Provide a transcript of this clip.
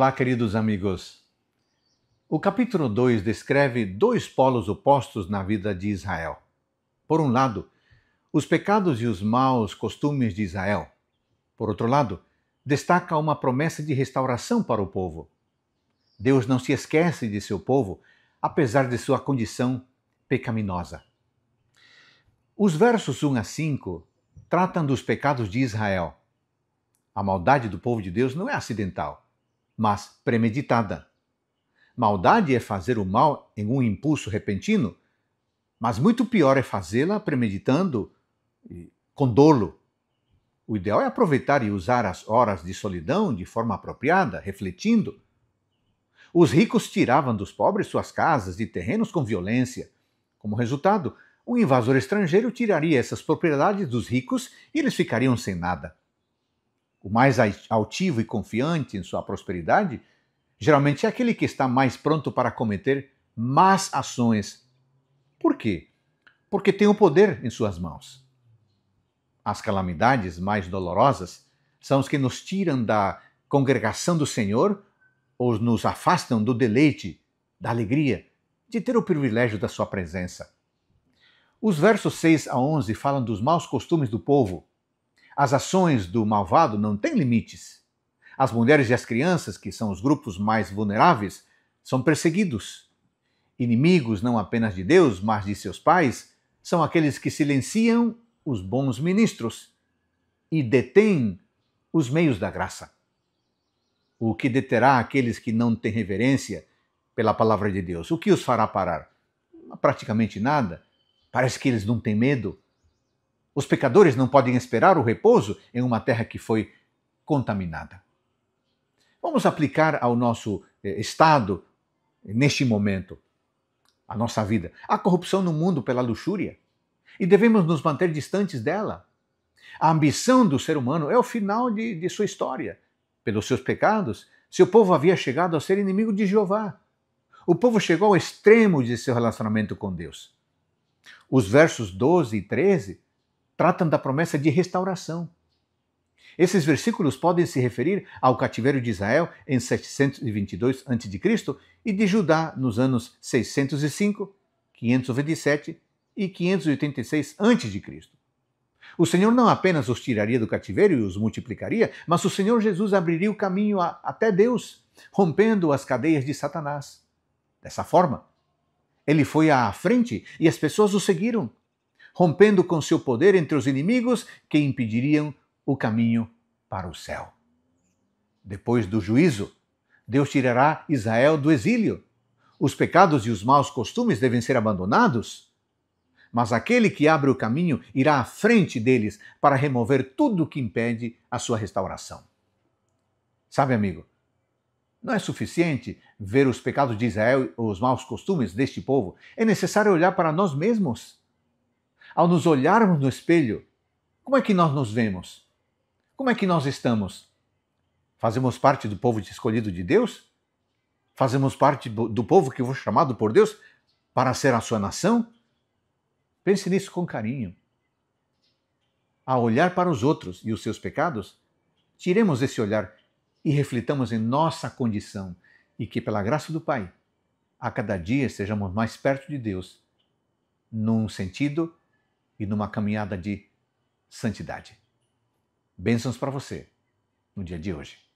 Olá, queridos amigos. O capítulo 2 descreve dois polos opostos na vida de Israel. Por um lado, os pecados e os maus costumes de Israel. Por outro lado, destaca uma promessa de restauração para o povo. Deus não se esquece de seu povo, apesar de sua condição pecaminosa. Os versos 1 a 5 tratam dos pecados de Israel. A maldade do povo de Deus não é acidental mas premeditada. Maldade é fazer o mal em um impulso repentino, mas muito pior é fazê-la premeditando com dolo. O ideal é aproveitar e usar as horas de solidão de forma apropriada, refletindo. Os ricos tiravam dos pobres suas casas e terrenos com violência. Como resultado, um invasor estrangeiro tiraria essas propriedades dos ricos e eles ficariam sem nada o mais altivo e confiante em sua prosperidade, geralmente é aquele que está mais pronto para cometer más ações. Por quê? Porque tem o poder em suas mãos. As calamidades mais dolorosas são as que nos tiram da congregação do Senhor ou nos afastam do deleite, da alegria, de ter o privilégio da sua presença. Os versos 6 a 11 falam dos maus costumes do povo, as ações do malvado não têm limites. As mulheres e as crianças, que são os grupos mais vulneráveis, são perseguidos. Inimigos não apenas de Deus, mas de seus pais, são aqueles que silenciam os bons ministros e detêm os meios da graça. O que deterá aqueles que não têm reverência pela palavra de Deus? O que os fará parar? Praticamente nada. Parece que eles não têm medo. Os pecadores não podem esperar o repouso em uma terra que foi contaminada. Vamos aplicar ao nosso eh, estado neste momento, a nossa vida. Há corrupção no mundo pela luxúria e devemos nos manter distantes dela. A ambição do ser humano é o final de, de sua história. Pelos seus pecados, seu povo havia chegado a ser inimigo de Jeová. O povo chegou ao extremo de seu relacionamento com Deus. Os versos 12 e 13 tratam da promessa de restauração. Esses versículos podem se referir ao cativeiro de Israel em 722 a.C. e de Judá nos anos 605, 527 e 586 a.C. O Senhor não apenas os tiraria do cativeiro e os multiplicaria, mas o Senhor Jesus abriria o caminho a, até Deus, rompendo as cadeias de Satanás. Dessa forma, ele foi à frente e as pessoas o seguiram, rompendo com seu poder entre os inimigos que impediriam o caminho para o céu. Depois do juízo, Deus tirará Israel do exílio. Os pecados e os maus costumes devem ser abandonados. Mas aquele que abre o caminho irá à frente deles para remover tudo o que impede a sua restauração. Sabe, amigo, não é suficiente ver os pecados de Israel ou os maus costumes deste povo. É necessário olhar para nós mesmos ao nos olharmos no espelho, como é que nós nos vemos? Como é que nós estamos? Fazemos parte do povo escolhido de Deus? Fazemos parte do povo que foi chamado por Deus para ser a sua nação? Pense nisso com carinho. Ao olhar para os outros e os seus pecados, tiremos esse olhar e reflitamos em nossa condição e que, pela graça do Pai, a cada dia sejamos mais perto de Deus, num sentido e numa caminhada de santidade. Bênçãos para você no dia de hoje.